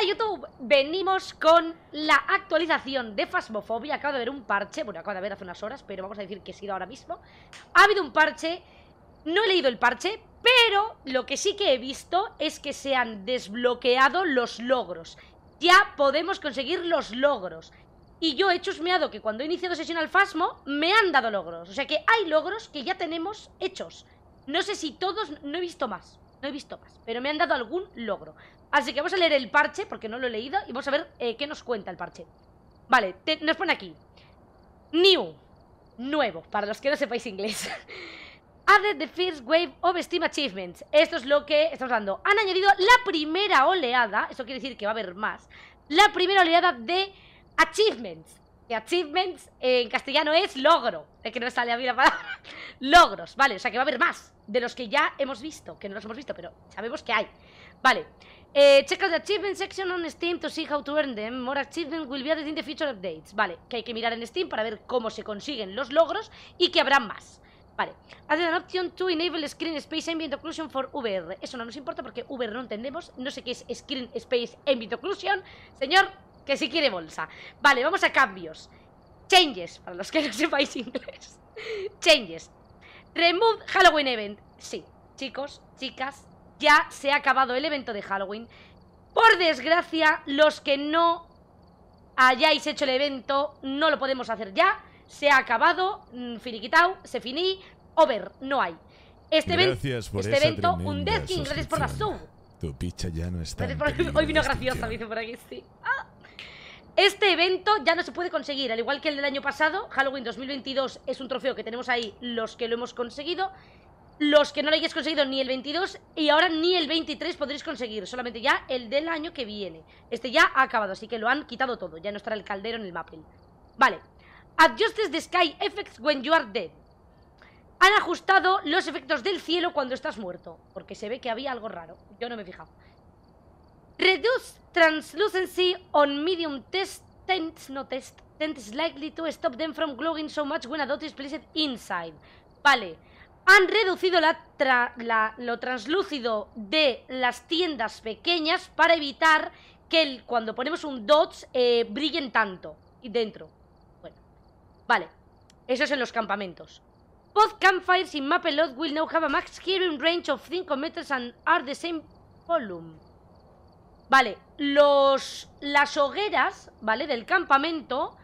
Hola YouTube, venimos con la actualización de Fasmofobia Acabo de ver un parche, bueno, acabo de ver hace unas horas Pero vamos a decir que he sido ahora mismo Ha habido un parche, no he leído el parche Pero lo que sí que he visto es que se han desbloqueado los logros Ya podemos conseguir los logros Y yo he chusmeado que cuando he iniciado sesión al Fasmo Me han dado logros, o sea que hay logros que ya tenemos hechos No sé si todos, no he visto más no he visto más, pero me han dado algún logro. Así que vamos a leer el parche, porque no lo he leído, y vamos a ver eh, qué nos cuenta el parche. Vale, nos pone aquí. New. Nuevo, para los que no sepáis inglés. Added the first wave of Steam achievements. Esto es lo que estamos dando Han añadido la primera oleada, eso quiere decir que va a haber más, la primera oleada de achievements achievements en castellano es logro. Es que no sale a mí la palabra. Logros, vale. O sea que va a haber más de los que ya hemos visto. Que no los hemos visto, pero sabemos que hay. Vale. Eh, check out the achievement section on Steam to see how to earn them. More achievements will be added in the future updates. Vale, que hay que mirar en Steam para ver cómo se consiguen los logros y que habrá más. Vale. Add an option to enable Screen Space Ambient Occlusion for VR. Eso no nos importa porque VR no entendemos. No sé qué es Screen Space Ambient Occlusion. Señor, que si quiere bolsa. Vale, vamos a cambios. Changes, para los que no sepáis inglés. Changes. Remove Halloween Event. Sí, chicos, chicas, ya se ha acabado el evento de Halloween. Por desgracia, los que no hayáis hecho el evento, no lo podemos hacer ya. Se ha acabado, mm, finiquitao, se finí, over, no hay. Este, este evento, un Death King, gracias por la sub. Tu picha ya no está. Hoy vino graciosa, dice por aquí, sí. Ah. Este evento ya no se puede conseguir, al igual que el del año pasado. Halloween 2022 es un trofeo que tenemos ahí los que lo hemos conseguido. Los que no lo hayáis conseguido ni el 22 y ahora ni el 23 podréis conseguir, solamente ya el del año que viene. Este ya ha acabado, así que lo han quitado todo, ya no estará el caldero en el mapping. Vale. Adjustes the sky effects when you are dead. Han ajustado los efectos del cielo cuando estás muerto, porque se ve que había algo raro. Yo no me he fijado. Reduce translucency on medium test tents, no test, tents likely to stop them from glowing so much when a dot is placed inside. Vale. Han reducido la lo translúcido de las tiendas pequeñas para evitar que cuando ponemos un dot eh, brillen tanto y dentro. Bueno, vale. Eso es en los campamentos. Both campfires in Mapelot will now have a max hearing range of 5 meters and are the same volume. Vale, los, las hogueras, ¿vale? Del campamento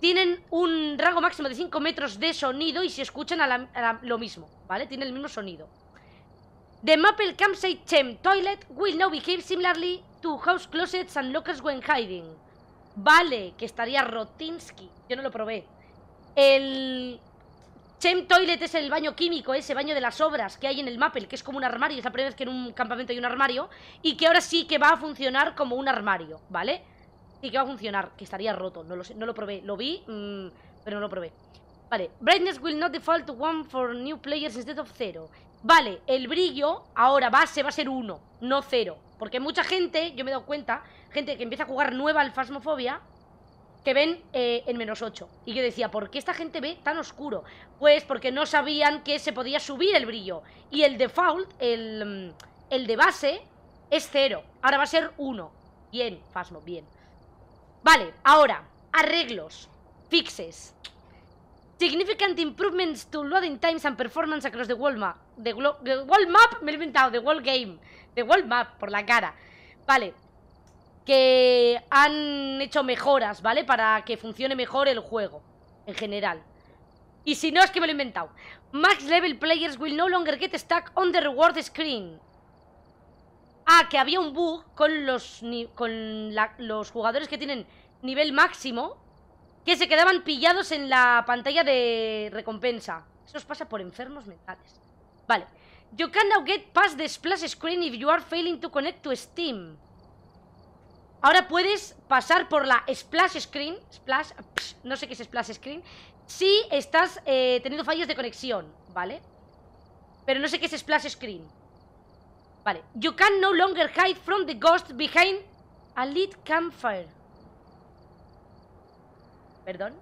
tienen un rango máximo de 5 metros de sonido y se escuchan a lo mismo, ¿vale? Tienen el mismo sonido. The Maple Campsite Chem Toilet will now behave similarly to house closets and lockers when hiding. Vale, que estaría Rotinsky. Yo no lo probé. El Chem Toilet es el baño químico, ese baño de las obras que hay en el Mapel, que es como un armario, es la primera vez que en un campamento hay un armario, y que ahora sí que va a funcionar como un armario, ¿vale? Y que va a funcionar, que estaría roto, no lo, probé, lo vi, mm, pero no lo probé. Vale, brightness will not default to one for new players instead of zero. Vale, el brillo ahora va, va a ser uno, no cero. Porque mucha gente, yo me he dado cuenta, gente que empieza a jugar nueva al que ven eh, en menos 8. Y yo decía, ¿por qué esta gente ve tan oscuro? Pues porque no sabían que se podía subir el brillo. Y el default, el, mm, el de base, es 0. Ahora va a ser 1. Bien, Fasmo, bien. Vale, ahora, arreglos, fixes. Significant improvements to loading times and performance across the world map. The, world map, me he inventado, the world game. The world map, por la cara. Vale, que han hecho mejoras, ¿vale? Para que funcione mejor el juego, en general. Y si no, es que me lo he inventado. Max level players will no longer get stuck on the reward screen. Ah, que había un bug con los, con los jugadores que tienen nivel máximo que se quedaban pillados en la pantalla de recompensa. Eso os pasa por enfermos mentales. Vale. You can now get past the splash screen if you are failing to connect to Steam. Ahora puedes pasar por la splash screen, splash, no sé qué es splash screen, si estás eh, teniendo fallos de conexión, ¿vale? Pero no sé qué es splash screen. Vale. You can no longer hide from the ghost behind a lit campfire. Perdón.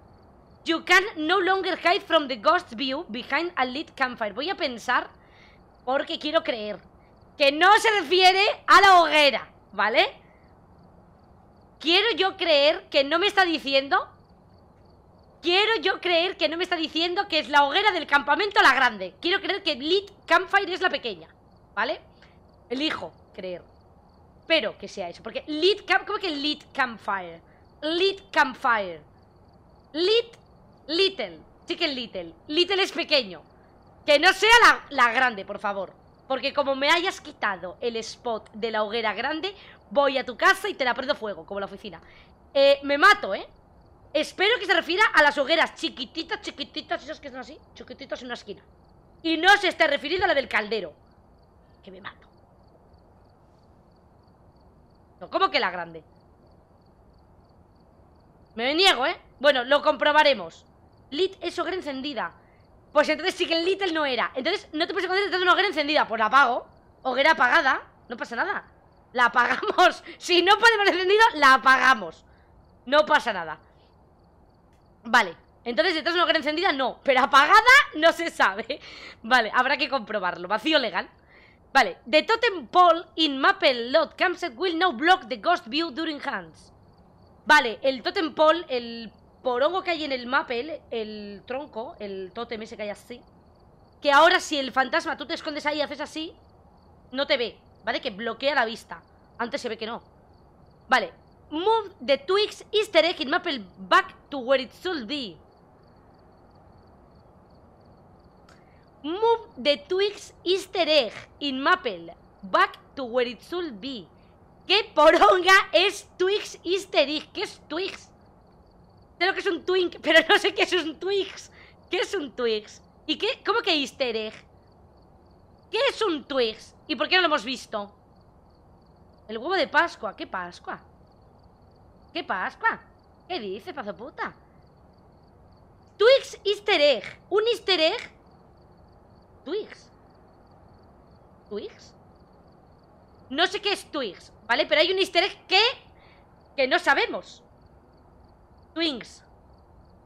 You can no longer hide from the ghost view behind a lit campfire. Voy a pensar porque quiero creer que no se refiere a la hoguera, ¿vale? Quiero yo creer que no me está diciendo. Quiero yo creer que no me está diciendo que es la hoguera del campamento la grande. Quiero creer que Lit Campfire es la pequeña. ¿Vale? Elijo creer. Pero que sea eso. Porque Lit Camp. ¿Cómo que Lit Campfire? Lit Campfire. Lit. Little. Sí que Little. Little es pequeño. Que no sea la, la grande, por favor. Porque como me hayas quitado el spot de la hoguera grande, voy a tu casa y te la prendo fuego, como la oficina. Eh, me mato, ¿eh? Espero que se refiera a las hogueras chiquititas, chiquititas, esas que son así, chiquititas en una esquina. Y no se esté refiriendo a la del caldero. Que me mato. No, ¿cómo que la grande? Me niego, ¿eh? Bueno, lo comprobaremos. Lit es hoguera encendida. Pues entonces sí que el Little no era. Entonces no te puedes encontrar detrás una hoguera encendida. Pues la apago. Hoguera apagada. No pasa nada. La apagamos. Si no podemos encendido, la apagamos. No pasa nada. Vale. Entonces, detrás de una encendida, no. Pero apagada, no se sabe. Vale, habrá que comprobarlo. Vacío legal. Vale. The totem pole in Maple Lot campsite will now block the ghost view during hands. Vale, el totem pole, el porongo que hay en el Maple, el tronco, el totem ese que hay así. Que ahora si el fantasma tú te escondes ahí y haces así, no te ve. ¿vale? Que bloquea la vista. Antes se ve que no. Vale. Move the Twix Easter egg in Maple back to where it should be. Move the Twix Easter egg in Maple back to where it should be. ¿Qué poronga es Twix Easter egg? ¿Qué es Twix? Creo que es un Twink, pero no sé qué es un Twix. ¿Qué es un Twix? ¿Y qué? ¿Cómo que Easter egg? ¿Qué es un Twix? ¿Y por qué no lo hemos visto? El huevo de Pascua. ¿Qué Pascua? ¿Qué Pascua? ¿Qué dice, pazo puta? Twix easter egg. ¿Un easter egg? Twix. ¿Twix? No sé qué es Twix, ¿vale? Pero hay un easter egg que... Que no sabemos. Twix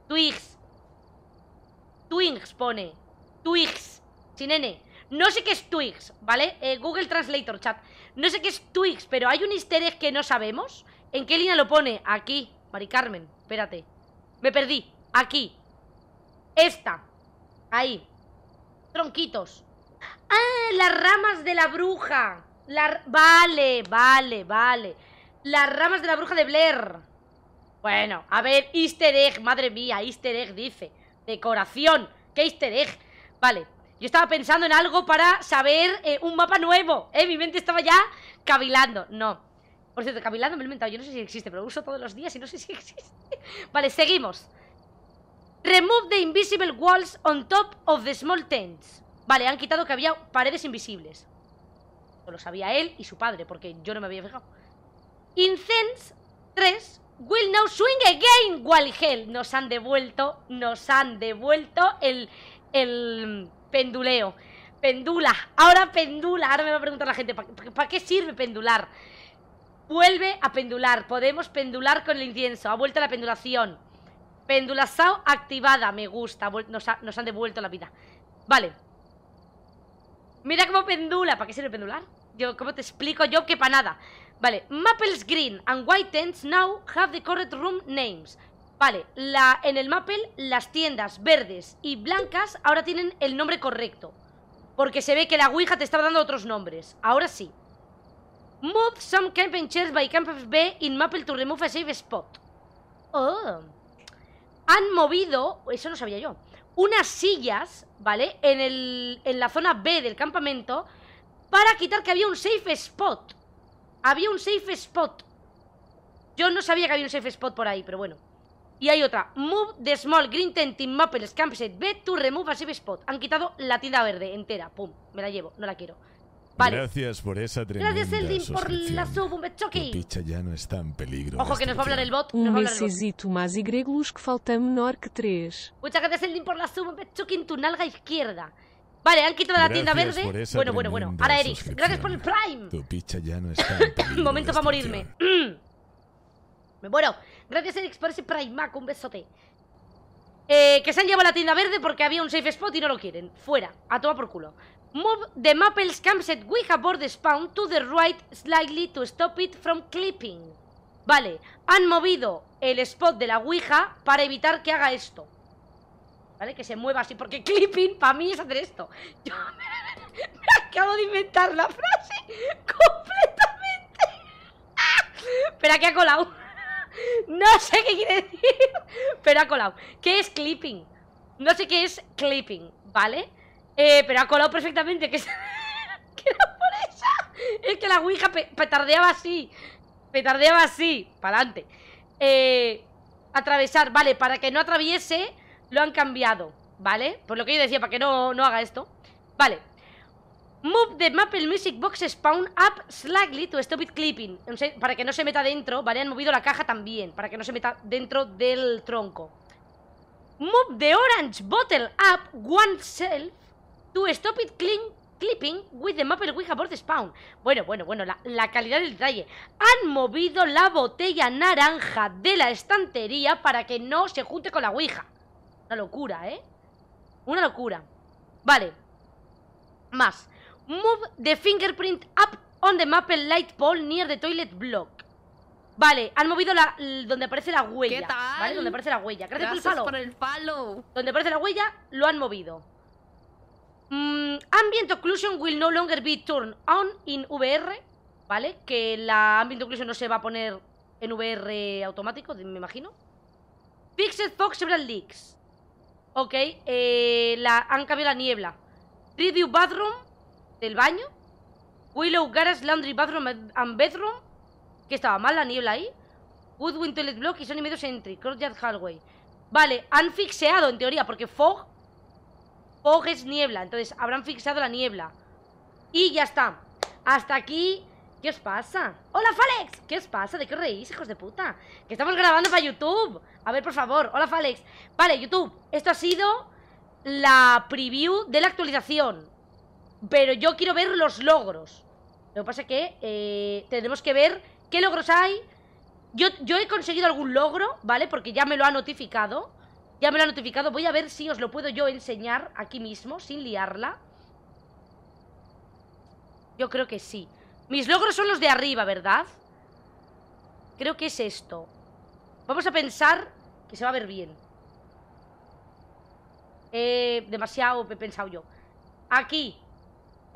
Twix. Twix pone. Twix. Sin nene no sé qué es Twix, ¿vale? Eh, Google Translator, chat. No sé qué es Twix, pero hay un easter egg que no sabemos. ¿En qué línea lo pone? Aquí, Mari Carmen, espérate. Me perdí. Aquí. Esta. Ahí. Tronquitos. ¡Ah! Las ramas de la bruja. Vale, vale, vale. Las ramas de la bruja de Blair. Bueno, a ver, easter egg, madre mía, easter egg dice. Decoración, ¿qué easter egg? Vale, yo estaba pensando en algo para saber eh, un mapa nuevo, ¿eh? Mi mente estaba ya cavilando. No. Por cierto, cavilando me lo he inventado. Yo no sé si existe, pero lo uso todos los días y no sé si existe. Vale, seguimos. Remove the invisible walls on top of the small tents. Vale, han quitado que había paredes invisibles. Lo sabía él y su padre, porque yo no me había fijado. Incense 3 will now swing again while hell. Nos han devuelto, nos han devuelto el... el penduleo. Pendula, ahora pendula. Ahora me va a preguntar la gente, ¿para, qué sirve pendular? Vuelve a pendular. Podemos pendular con el incienso. Ha vuelto la pendulación. Sao activada. Me gusta. Nos, han devuelto la vida. Vale. Mira cómo pendula. ¿Para qué sirve pendular? Yo, ¿Cómo te explico yo que para nada? Vale. Maples green and white tents now have the correct room names. Vale, en el Maple las tiendas verdes y blancas ahora tienen el nombre correcto. Porque se ve que la Ouija te estaba dando otros nombres. Ahora sí. Move some camping chairs by Campers B in Maple to remove a safe spot. Oh. Han movido, eso no sabía yo, unas sillas, ¿vale? En, el, en la zona B del campamento para quitar que había un safe spot. Había un safe spot. Yo no sabía que había un safe spot por ahí, pero bueno. Y hay otra, Move the small green tent in Maple Campsite B to remove a safe spot. Han quitado la tienda verde entera. Pum, me la llevo, no la quiero. Vale. Gracias por esa tremenda Gracias, Eldin, por la sub. Un tu picha ya no está en peligro. Ojo, que nos va a hablar el bot. Un mesesito más Y que falta menor que tres. Muchas gracias, Eldin, por la sub. Un bechoque en tu nalga izquierda. Vale, han quitado la tienda verde. Bueno, bueno, bueno. Ahora, Eric, gracias por el Prime. Tu picha ya no está Momento para morirme. Me muero. Gracias, Erix, por ese primac, Un besote. Eh, que se han llevado a la tienda verde porque había un safe spot y no lo quieren. Fuera, a tomar por culo. Move the Maple's campset we have board spawn to the right slightly to stop it from clipping. Vale, han movido el spot de la Ouija para evitar que haga esto. ¿Vale? Que se mueva así, porque clipping para mí es hacer esto. Yo me acabo de inventar la frase completamente. Espera, que ha colado. No sé qué quiere decir, pero ha colado. ¿Qué es clipping? No sé qué es clipping, ¿vale? Eh, pero ha colado perfectamente que, es... ¿Qué por eso? Es que la Ouija petardeaba así. Petardeaba así. Para adelante. Eh, atravesar, vale, para que no atraviese, lo han cambiado, ¿vale? Por lo que yo decía, para que no, no haga esto. Vale, Move the Maple Music Box Spawn up slightly to stop it clipping. Para que no se meta dentro, ¿vale? Han movido la caja también, para que no se meta dentro del tronco. Move the orange bottle up One oneself to stop it clipping with the maple we Board spawn. Bueno, bueno, bueno, la, la calidad del detalle. Han movido la botella naranja de la estantería para que no se junte con la ouija. Una locura, ¿eh? Una locura. Vale. Más. Move the fingerprint up on the maple light pole near the toilet block. Vale, han movido la, donde aparece la huella. ¿Qué tal? ¿Vale? Donde aparece la huella. Gracias, por, el palo. Donde aparece la huella, lo han movido. Mm, ambient occlusion will no longer be turned on in VR. ¿Vale? Que la ambient occlusion no se va a poner en VR automático, me imagino. Fixed Fox several leaks. Ok, eh, la, han cambiado la niebla. Preview bathroom el baño, Willow, Garage, Laundry, Bathroom and Bedroom, que estaba mal la niebla ahí, Woodwind, Block y Sony Entry, Courtyard Hallway. Vale, han fixeado en teoría, porque Fog, Fog es niebla, entonces habrán fixado la niebla. Y ya está. Hasta aquí ¿Qué os pasa? ¡Hola, Falex! ¿Qué os pasa? ¿De qué reís, hijos de puta? Que estamos grabando para YouTube. A ver, por favor. Hola, Falex. Vale, YouTube. Esto ha sido la preview de la actualización. Pero yo quiero ver los logros. Lo que pasa es que eh, tendremos que ver qué logros hay. Yo, yo he conseguido algún logro, ¿vale? Porque ya me lo ha notificado. Ya me lo ha notificado. Voy a ver si os lo puedo yo enseñar aquí mismo, sin liarla. Yo creo que sí. Mis logros son los de arriba, ¿verdad? Creo que es esto. Vamos a pensar que se va a ver bien. Eh, demasiado he pensado yo. Aquí.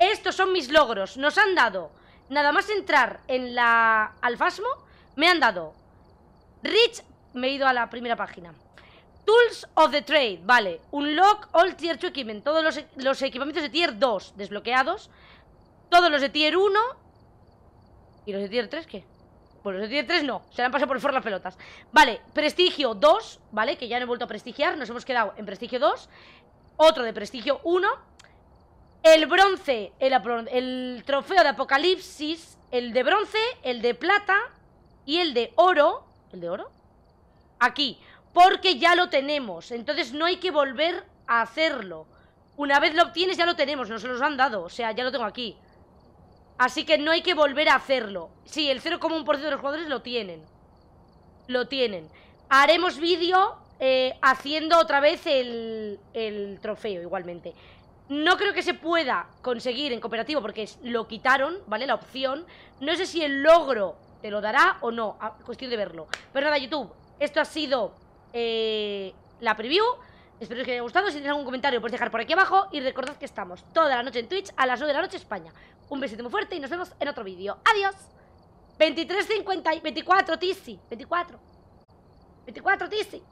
Estos son mis logros. Nos han dado, nada más entrar en la Alfasmo, me han dado Rich, me he ido a la primera página. Tools of the Trade, vale. Unlock all tier 2 equipment. Todos e, los, equipamientos de tier 2 desbloqueados. Todos los de tier 1. ¿Y los de tier 3 qué? Pues los de tier 3 no, se han pasado por el las pelotas. Vale, prestigio 2, ¿vale? Que ya no he vuelto a prestigiar, nos hemos quedado en prestigio 2. Otro de prestigio 1 el bronce, el, trofeo de Apocalipsis, el de bronce, el de plata y el de oro. ¿El de oro? Aquí, porque ya lo tenemos. Entonces no hay que volver a hacerlo. Una vez lo obtienes ya lo tenemos, se los han dado. O sea, ya lo tengo aquí. Así que no hay que volver a hacerlo. Sí, el 0,1% de los jugadores lo tienen. Lo tienen. Haremos vídeo eh, haciendo otra vez el, el trofeo igualmente. No creo que se pueda conseguir en cooperativo porque lo quitaron, ¿vale? La opción. No sé si el logro te lo dará o no, cuestión de verlo. Pero nada, YouTube, esto ha sido eh, la preview. Espero que os haya gustado. Si tenéis algún comentario, podéis dejar por aquí abajo. Y recordad que estamos toda la noche en Twitch a las 9 de la noche España. Un besito muy fuerte y nos vemos en otro vídeo. ¡Adiós! 23.50 y 24, Tizi. 24. 24, Tizi.